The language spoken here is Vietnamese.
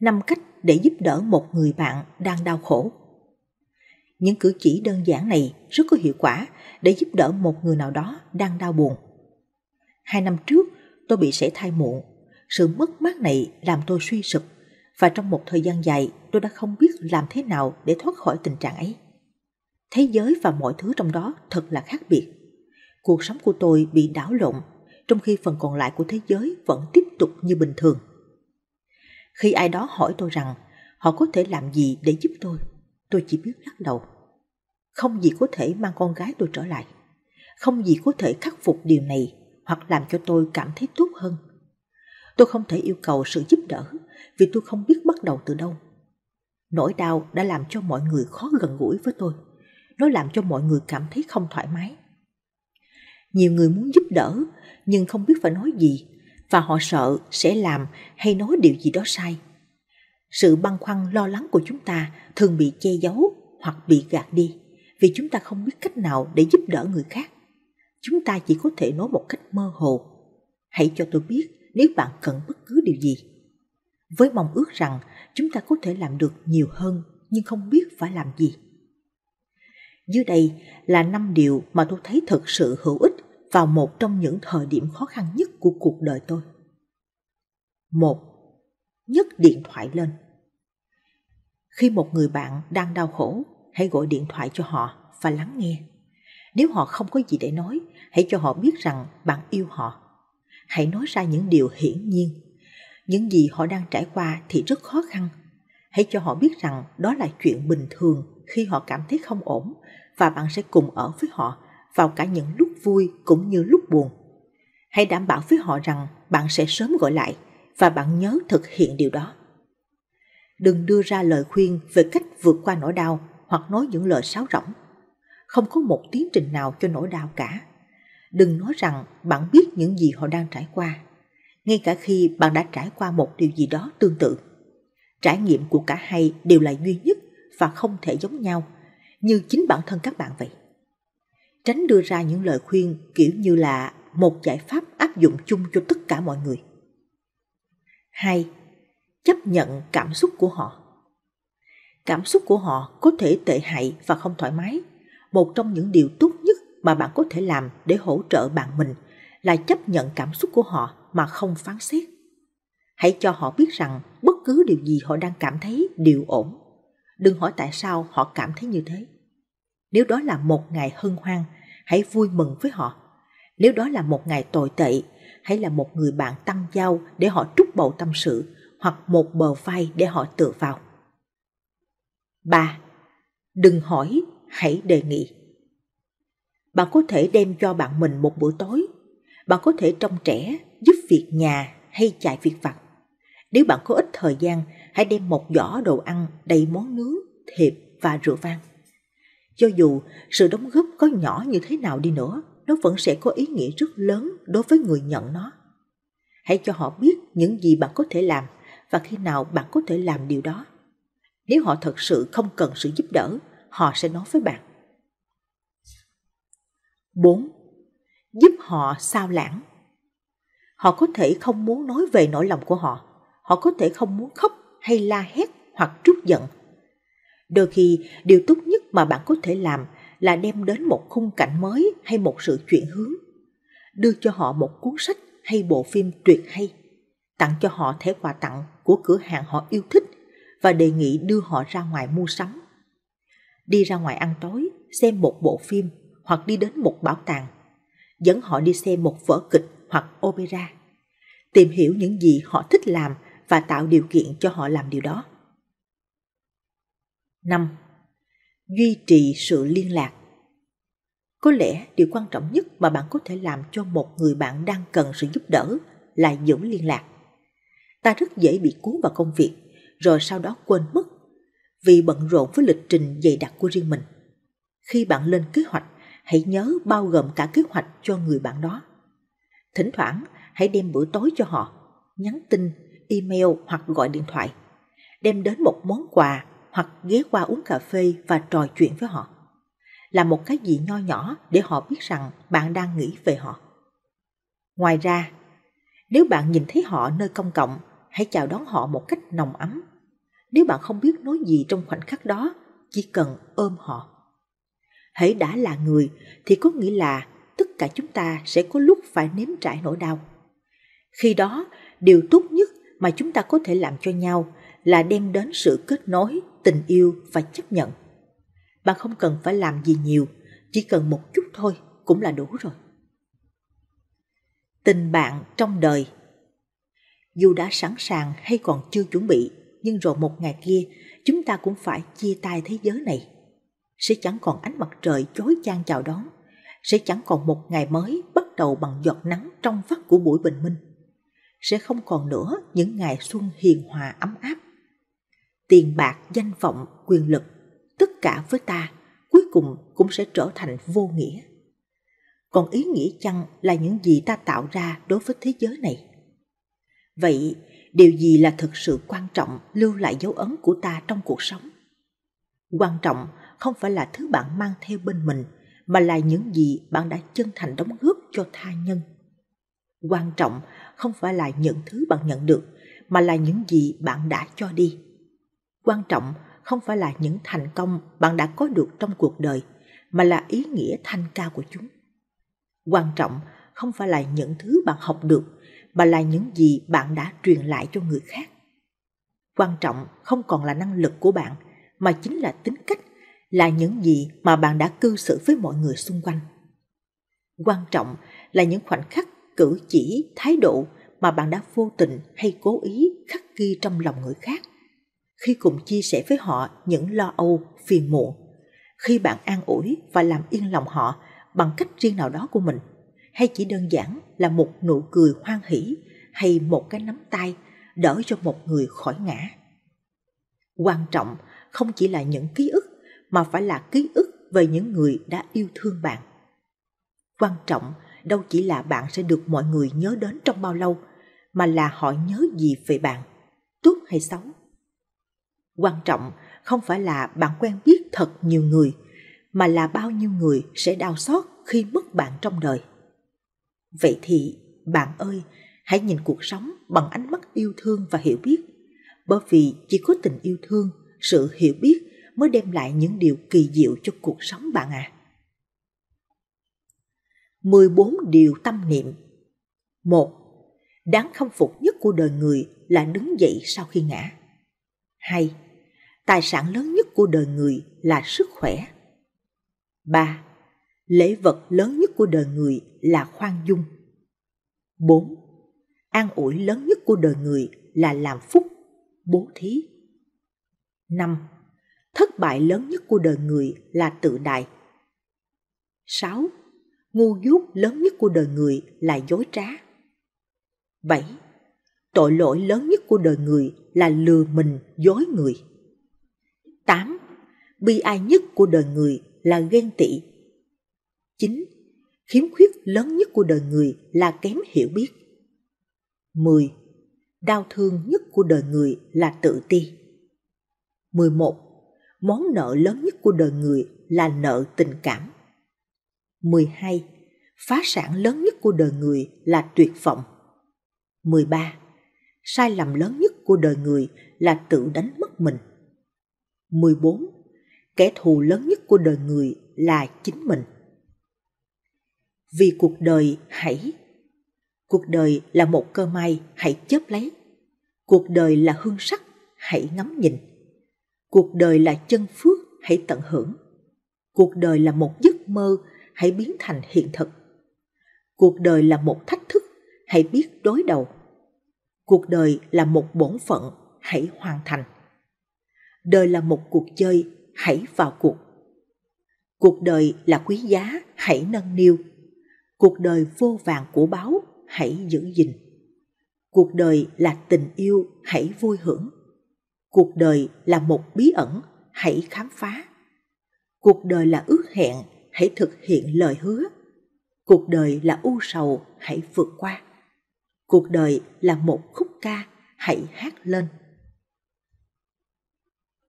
năm cách để giúp đỡ một người bạn đang đau khổ. Những cử chỉ đơn giản này rất có hiệu quả để giúp đỡ một người nào đó đang đau buồn. Hai năm trước, tôi bị sẻ thai muộn. Sự mất mát này làm tôi suy sụp và trong một thời gian dài tôi đã không biết làm thế nào để thoát khỏi tình trạng ấy. Thế giới và mọi thứ trong đó thật là khác biệt. Cuộc sống của tôi bị đảo lộn, trong khi phần còn lại của thế giới vẫn tiếp tục như bình thường. Khi ai đó hỏi tôi rằng họ có thể làm gì để giúp tôi, tôi chỉ biết lắc đầu. Không gì có thể mang con gái tôi trở lại. Không gì có thể khắc phục điều này hoặc làm cho tôi cảm thấy tốt hơn. Tôi không thể yêu cầu sự giúp đỡ vì tôi không biết bắt đầu từ đâu. Nỗi đau đã làm cho mọi người khó gần gũi với tôi. Nó làm cho mọi người cảm thấy không thoải mái. Nhiều người muốn giúp đỡ nhưng không biết phải nói gì và họ sợ sẽ làm hay nói điều gì đó sai. Sự băn khoăn lo lắng của chúng ta thường bị che giấu hoặc bị gạt đi vì chúng ta không biết cách nào để giúp đỡ người khác. Chúng ta chỉ có thể nói một cách mơ hồ. Hãy cho tôi biết nếu bạn cần bất cứ điều gì. Với mong ước rằng chúng ta có thể làm được nhiều hơn nhưng không biết phải làm gì. Dưới đây là 5 điều mà tôi thấy thật sự hữu ích vào một trong những thời điểm khó khăn nhất của cuộc đời tôi. Một, nhấc điện thoại lên. Khi một người bạn đang đau khổ, hãy gọi điện thoại cho họ và lắng nghe. Nếu họ không có gì để nói, hãy cho họ biết rằng bạn yêu họ. Hãy nói ra những điều hiển nhiên. Những gì họ đang trải qua thì rất khó khăn. Hãy cho họ biết rằng đó là chuyện bình thường khi họ cảm thấy không ổn và bạn sẽ cùng ở với họ vào cả những lúc vui cũng như lúc buồn. Hãy đảm bảo với họ rằng bạn sẽ sớm gọi lại và bạn nhớ thực hiện điều đó. Đừng đưa ra lời khuyên về cách vượt qua nỗi đau hoặc nói những lời sáo rỗng. Không có một tiến trình nào cho nỗi đau cả. Đừng nói rằng bạn biết những gì họ đang trải qua, ngay cả khi bạn đã trải qua một điều gì đó tương tự. Trải nghiệm của cả hai đều là duy nhất và không thể giống nhau, như chính bản thân các bạn vậy tránh đưa ra những lời khuyên kiểu như là một giải pháp áp dụng chung cho tất cả mọi người. 2. Chấp nhận cảm xúc của họ. Cảm xúc của họ có thể tệ hại và không thoải mái. Một trong những điều tốt nhất mà bạn có thể làm để hỗ trợ bạn mình là chấp nhận cảm xúc của họ mà không phán xét. Hãy cho họ biết rằng bất cứ điều gì họ đang cảm thấy đều ổn. Đừng hỏi tại sao họ cảm thấy như thế. Nếu đó là một ngày hân hoan, hãy vui mừng với họ. Nếu đó là một ngày tồi tệ, hãy là một người bạn tâm giao để họ trút bầu tâm sự hoặc một bờ vai để họ tựa vào. Ba, Đừng hỏi, hãy đề nghị. Bạn có thể đem cho bạn mình một bữa tối. Bạn có thể trông trẻ, giúp việc nhà hay chạy việc vặt. Nếu bạn có ít thời gian, hãy đem một giỏ đồ ăn đầy món nướng, thịt và rượu vang. Cho dù sự đóng góp có nhỏ như thế nào đi nữa, nó vẫn sẽ có ý nghĩa rất lớn đối với người nhận nó. Hãy cho họ biết những gì bạn có thể làm và khi nào bạn có thể làm điều đó. Nếu họ thật sự không cần sự giúp đỡ, họ sẽ nói với bạn. 4. Giúp họ sao lãng. Họ có thể không muốn nói về nỗi lòng của họ, họ có thể không muốn khóc hay la hét hoặc trút giận Đôi khi, điều tốt nhất mà bạn có thể làm là đem đến một khung cảnh mới hay một sự chuyển hướng. Đưa cho họ một cuốn sách hay bộ phim tuyệt hay. Tặng cho họ thẻ quà tặng của cửa hàng họ yêu thích và đề nghị đưa họ ra ngoài mua sắm. Đi ra ngoài ăn tối, xem một bộ phim hoặc đi đến một bảo tàng. Dẫn họ đi xem một vở kịch hoặc opera. Tìm hiểu những gì họ thích làm và tạo điều kiện cho họ làm điều đó. 5. Duy trì sự liên lạc Có lẽ điều quan trọng nhất mà bạn có thể làm cho một người bạn đang cần sự giúp đỡ là giữ liên lạc. Ta rất dễ bị cuốn vào công việc, rồi sau đó quên mất vì bận rộn với lịch trình dày đặc của riêng mình. Khi bạn lên kế hoạch, hãy nhớ bao gồm cả kế hoạch cho người bạn đó. Thỉnh thoảng, hãy đem bữa tối cho họ, nhắn tin, email hoặc gọi điện thoại. Đem đến một món quà hoặc ghé qua uống cà phê và trò chuyện với họ. Là một cái gì nho nhỏ để họ biết rằng bạn đang nghĩ về họ. Ngoài ra, nếu bạn nhìn thấy họ nơi công cộng, hãy chào đón họ một cách nồng ấm. Nếu bạn không biết nói gì trong khoảnh khắc đó, chỉ cần ôm họ. Hãy đã là người thì có nghĩa là tất cả chúng ta sẽ có lúc phải nếm trải nỗi đau. Khi đó, điều tốt nhất mà chúng ta có thể làm cho nhau là đem đến sự kết nối, tình yêu và chấp nhận. Bạn không cần phải làm gì nhiều, chỉ cần một chút thôi cũng là đủ rồi. Tình bạn trong đời Dù đã sẵn sàng hay còn chưa chuẩn bị, nhưng rồi một ngày kia chúng ta cũng phải chia tay thế giới này. Sẽ chẳng còn ánh mặt trời chói chang chào đón, sẽ chẳng còn một ngày mới bắt đầu bằng giọt nắng trong vắt của buổi bình minh. Sẽ không còn nữa những ngày xuân hiền hòa ấm áp tiền bạc, danh vọng, quyền lực, tất cả với ta cuối cùng cũng sẽ trở thành vô nghĩa. Còn ý nghĩa chăng là những gì ta tạo ra đối với thế giới này? Vậy, điều gì là thực sự quan trọng lưu lại dấu ấn của ta trong cuộc sống? Quan trọng không phải là thứ bạn mang theo bên mình, mà là những gì bạn đã chân thành đóng góp cho tha nhân. Quan trọng không phải là những thứ bạn nhận được, mà là những gì bạn đã cho đi quan trọng không phải là những thành công bạn đã có được trong cuộc đời mà là ý nghĩa thanh cao của chúng quan trọng không phải là những thứ bạn học được mà là những gì bạn đã truyền lại cho người khác quan trọng không còn là năng lực của bạn mà chính là tính cách là những gì mà bạn đã cư xử với mọi người xung quanh quan trọng là những khoảnh khắc cử chỉ thái độ mà bạn đã vô tình hay cố ý khắc ghi trong lòng người khác khi cùng chia sẻ với họ những lo âu, phiền muộn. Khi bạn an ủi và làm yên lòng họ bằng cách riêng nào đó của mình, hay chỉ đơn giản là một nụ cười hoan hỷ hay một cái nắm tay đỡ cho một người khỏi ngã. Quan trọng không chỉ là những ký ức mà phải là ký ức về những người đã yêu thương bạn. Quan trọng đâu chỉ là bạn sẽ được mọi người nhớ đến trong bao lâu mà là họ nhớ gì về bạn, tốt hay xấu quan trọng không phải là bạn quen biết thật nhiều người mà là bao nhiêu người sẽ đau xót khi mất bạn trong đời vậy thì bạn ơi hãy nhìn cuộc sống bằng ánh mắt yêu thương và hiểu biết bởi vì chỉ có tình yêu thương sự hiểu biết mới đem lại những điều kỳ diệu cho cuộc sống bạn ạ à. 14 điều tâm niệm 1. Đáng khâm phục nhất của đời người là đứng dậy sau khi ngã. 2 tài sản lớn nhất của đời người là sức khỏe. 3. Lễ vật lớn nhất của đời người là khoan dung. 4. An ủi lớn nhất của đời người là làm phúc, bố thí. 5. Thất bại lớn nhất của đời người là tự đại. 6. Ngu dốt lớn nhất của đời người là dối trá. 7. Tội lỗi lớn nhất của đời người là lừa mình, dối người. 8. Bi ai nhất của đời người là ghen tị. 9. Khiếm khuyết lớn nhất của đời người là kém hiểu biết. 10. Đau thương nhất của đời người là tự ti. 11. Món nợ lớn nhất của đời người là nợ tình cảm. 12. Phá sản lớn nhất của đời người là tuyệt vọng. 13. Sai lầm lớn nhất của đời người là tự đánh mất mình. 14. Kẻ thù lớn nhất của đời người là chính mình. Vì cuộc đời hãy. Cuộc đời là một cơ may, hãy chớp lấy. Cuộc đời là hương sắc, hãy ngắm nhìn. Cuộc đời là chân phước, hãy tận hưởng. Cuộc đời là một giấc mơ, hãy biến thành hiện thực. Cuộc đời là một thách thức, hãy biết đối đầu. Cuộc đời là một bổn phận, hãy hoàn thành đời là một cuộc chơi hãy vào cuộc cuộc đời là quý giá hãy nâng niu cuộc đời vô vàng của báo hãy giữ gìn cuộc đời là tình yêu hãy vui hưởng cuộc đời là một bí ẩn hãy khám phá cuộc đời là ước hẹn hãy thực hiện lời hứa cuộc đời là u sầu hãy vượt qua cuộc đời là một khúc ca hãy hát lên